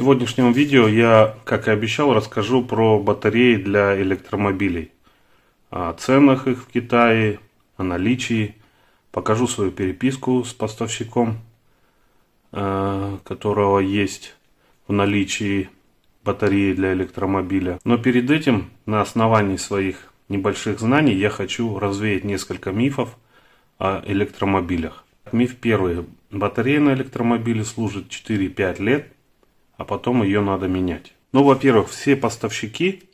В сегодняшнем видео я, как и обещал, расскажу про батареи для электромобилей, о ценах их в Китае, о наличии, покажу свою переписку с поставщиком, э, которого есть в наличии батареи для электромобиля. Но перед этим, на основании своих небольших знаний, я хочу развеять несколько мифов о электромобилях. Миф первый. Батарея на электромобиле служит 4-5 лет – а потом ее надо менять. Ну, во-первых, все поставщики,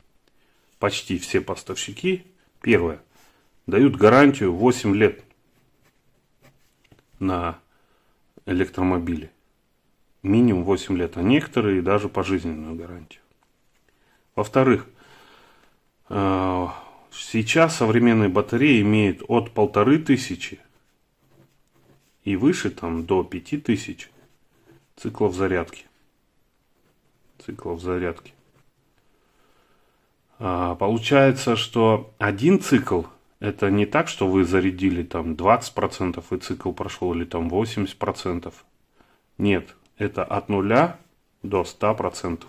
почти все поставщики, первое, дают гарантию 8 лет на электромобили. Минимум 8 лет, а некоторые даже пожизненную гарантию. Во-вторых, э, сейчас современные батареи имеют от полторы тысячи и выше там до 5000 циклов зарядки циклов зарядки. А, получается, что один цикл это не так, что вы зарядили там 20% и цикл прошел, или там 80%. Нет, это от нуля до 100%.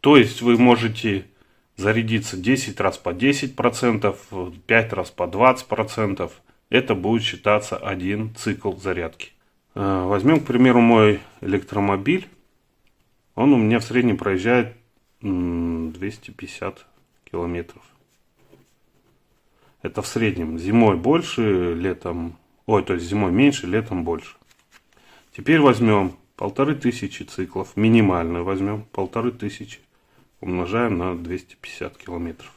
То есть вы можете зарядиться 10 раз по 10%, 5 раз по 20%. Это будет считаться один цикл зарядки. А, возьмем, к примеру, мой электромобиль. Он у меня в среднем проезжает 250 километров. Это в среднем. Зимой больше, летом... Ой, то есть зимой меньше, летом больше. Теперь возьмем полторы тысячи циклов. Минимально возьмем полторы тысячи. Умножаем на 250 километров.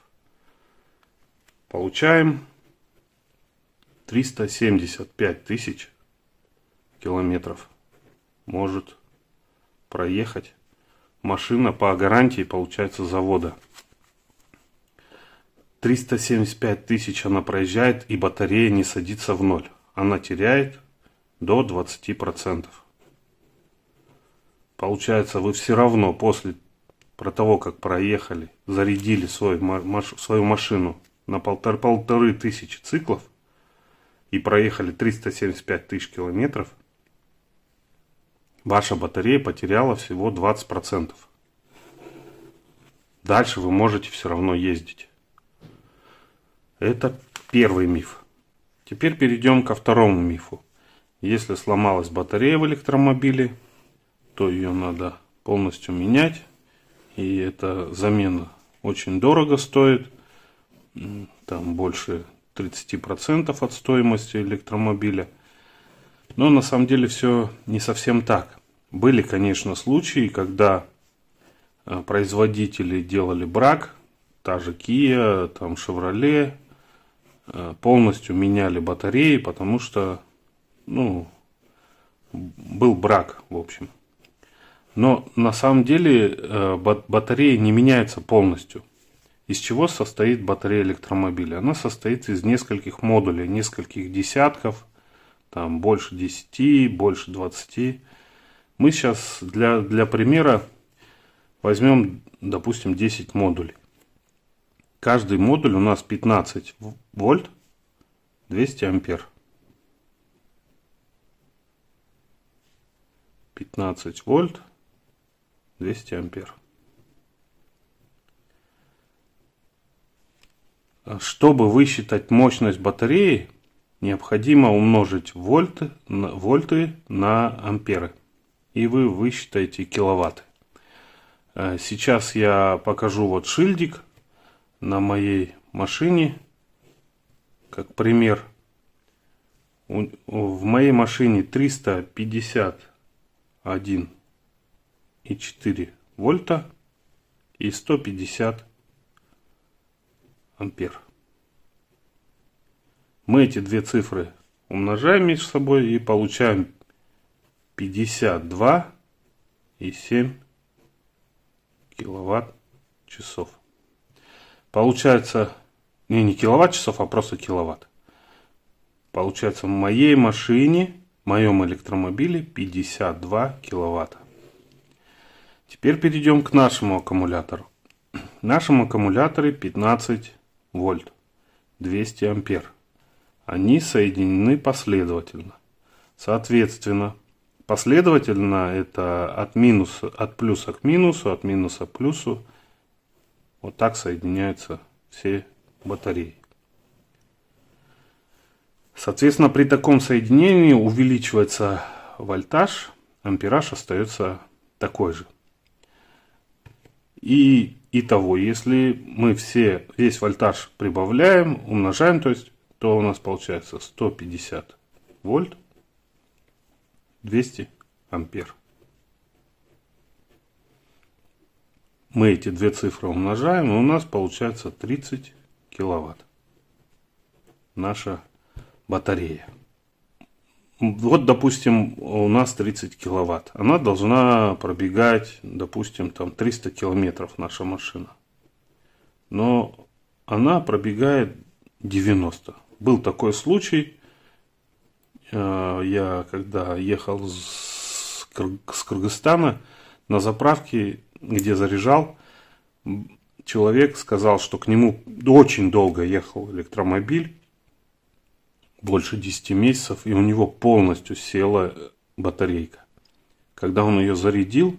Получаем 375 тысяч километров может проехать машина по гарантии получается завода. 375 тысяч она проезжает и батарея не садится в ноль. Она теряет до 20%. Получается, вы все равно после про того, как проехали, зарядили свой, маш, свою машину на полтор, полторы тысячи циклов и проехали 375 тысяч километров, ваша батарея потеряла всего 20%. Дальше вы можете все равно ездить. Это первый миф. Теперь перейдем ко второму мифу. Если сломалась батарея в электромобиле, то ее надо полностью менять. И эта замена очень дорого стоит. Там больше 30% от стоимости электромобиля – но на самом деле все не совсем так. Были, конечно, случаи, когда э, производители делали брак, та же Kia, там Chevrolet, э, полностью меняли батареи, потому что, ну, был брак, в общем. Но на самом деле э, батарея не меняется полностью. Из чего состоит батарея электромобиля? Она состоит из нескольких модулей, нескольких десятков – там больше 10, больше 20. Мы сейчас для, для примера возьмем, допустим, 10 модулей. Каждый модуль у нас 15 вольт, 200 ампер. 15 вольт, 200 ампер. Чтобы высчитать мощность батареи, необходимо умножить вольты, на вольты на амперы. И вы высчитаете киловатты. Э, сейчас я покажу вот шильдик на моей машине. Как пример. В моей машине 351,4 вольта и 150 ампер мы эти две цифры умножаем между собой и получаем 52 и 7 киловатт часов. Получается, не, не киловатт часов, а просто киловатт. Получается в моей машине, в моем электромобиле 52 киловатта. Теперь перейдем к нашему аккумулятору. В нашем аккумуляторе 15 вольт, 200 ампер они соединены последовательно. Соответственно, последовательно это от, минуса, от плюса к минусу, от минуса к плюсу. Вот так соединяются все батареи. Соответственно, при таком соединении увеличивается вольтаж, ампераж остается такой же. И, и того, если мы все, весь вольтаж прибавляем, умножаем, то есть то у нас получается 150 вольт, 200 ампер. Мы эти две цифры умножаем, и у нас получается 30 киловатт. Наша батарея. Вот, допустим, у нас 30 киловатт. Она должна пробегать, допустим, там 300 километров наша машина. Но она пробегает 90 был такой случай. Э, я когда ехал с, Кыргызстана на заправке, где заряжал, человек сказал, что к нему очень долго ехал электромобиль, больше 10 месяцев, и у него полностью села э, батарейка. Когда он ее зарядил,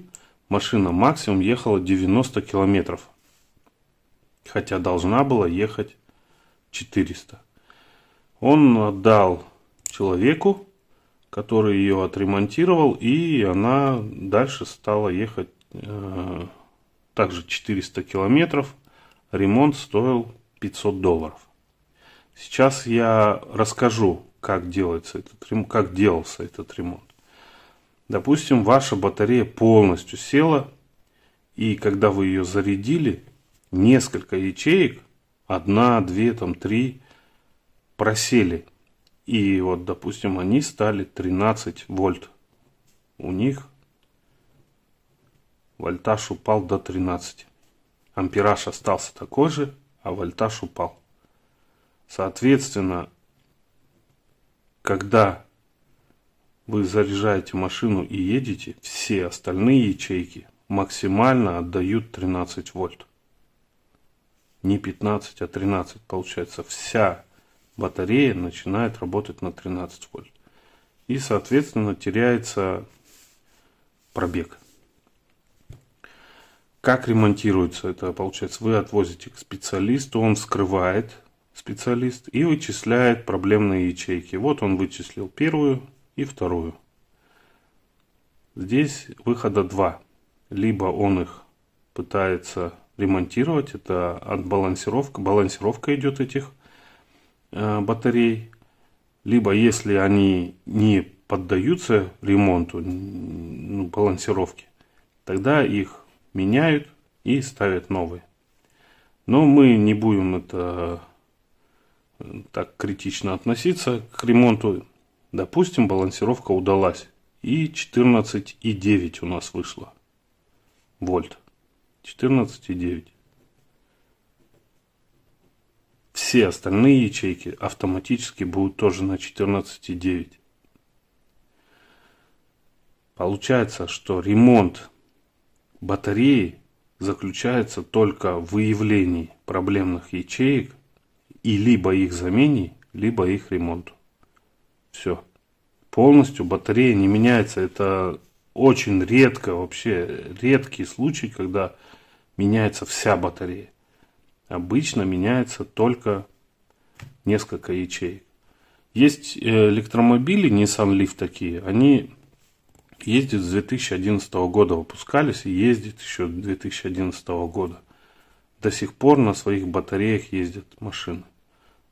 машина максимум ехала 90 километров, хотя должна была ехать 400 он отдал человеку, который ее отремонтировал, и она дальше стала ехать э, также 400 километров. Ремонт стоил 500 долларов. Сейчас я расскажу, как, делается этот, как делался этот ремонт. Допустим, ваша батарея полностью села, и когда вы ее зарядили, несколько ячеек, одна, две, там, три – просели. И вот, допустим, они стали 13 вольт. У них вольтаж упал до 13. Ампераж остался такой же, а вольтаж упал. Соответственно, когда вы заряжаете машину и едете, все остальные ячейки максимально отдают 13 вольт. Не 15, а 13 получается. Вся батарея начинает работать на 13 вольт. И, соответственно, теряется пробег. Как ремонтируется это? Получается, вы отвозите к специалисту, он вскрывает специалист и вычисляет проблемные ячейки. Вот он вычислил первую и вторую. Здесь выхода два. Либо он их пытается ремонтировать, это отбалансировка, балансировка идет этих Э, батарей, либо если они не поддаются ремонту, ну, балансировке, тогда их меняют и ставят новые. Но мы не будем это э, так критично относиться к ремонту. Допустим, балансировка удалась. И 14,9 у нас вышло. Вольт. 14,9 все остальные ячейки автоматически будут тоже на 14,9. Получается, что ремонт батареи заключается только в выявлении проблемных ячеек и либо их замене, либо их ремонту. Все. Полностью батарея не меняется. Это очень редко, вообще редкий случай, когда меняется вся батарея обычно меняется только несколько ячеек. Есть э, электромобили Nissan Leaf такие, они ездят с 2011 года, выпускались и ездят еще с 2011 года. До сих пор на своих батареях ездят машины.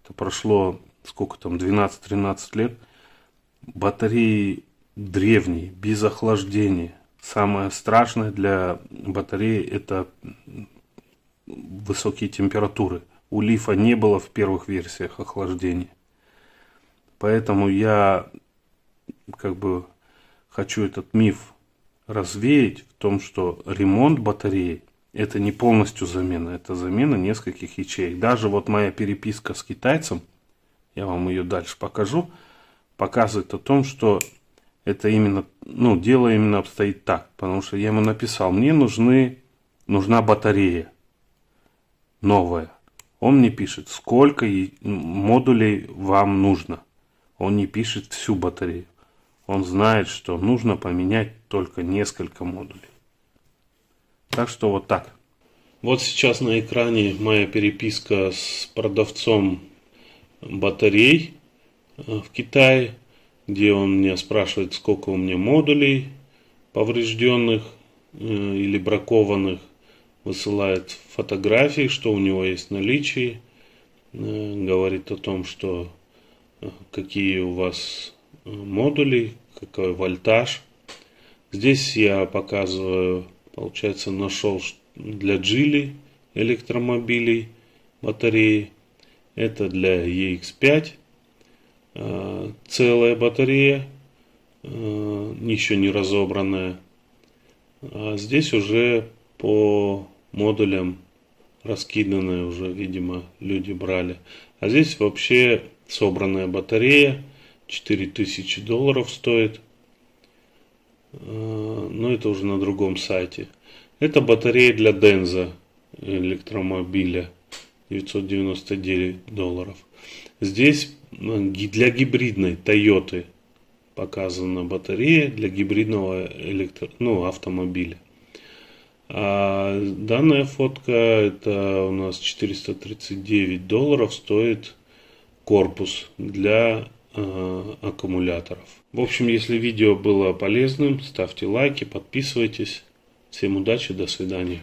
Это прошло сколько там, 12-13 лет. Батареи древние, без охлаждения. Самое страшное для батареи это высокие температуры. У лифа не было в первых версиях охлаждения. Поэтому я как бы хочу этот миф развеять в том, что ремонт батареи это не полностью замена, это замена нескольких ячеек. Даже вот моя переписка с китайцем, я вам ее дальше покажу, показывает о том, что это именно, ну, дело именно обстоит так. Потому что я ему написал, мне нужны, нужна батарея новое. Он не пишет, сколько модулей вам нужно. Он не пишет всю батарею. Он знает, что нужно поменять только несколько модулей. Так что вот так. Вот сейчас на экране моя переписка с продавцом батарей э, в Китае, где он меня спрашивает, сколько у меня модулей поврежденных э, или бракованных высылает фотографии, что у него есть наличие, э, говорит о том, что э, какие у вас э, модули, какой вольтаж. Здесь я показываю, получается, нашел для джили электромобилей батареи. Это для EX5 целая батарея, еще не разобранная. А здесь уже по модулям раскиданные уже, видимо, люди брали. А здесь вообще собранная батарея, 4000 долларов стоит. А, но это уже на другом сайте. Это батарея для Денза электромобиля, 999 долларов. Здесь а, для гибридной Тойоты показана батарея для гибридного электро... ну, автомобиля. А данная фотка, это у нас 439 долларов стоит корпус для э, аккумуляторов. В общем, если видео было полезным, ставьте лайки, подписывайтесь. Всем удачи, до свидания.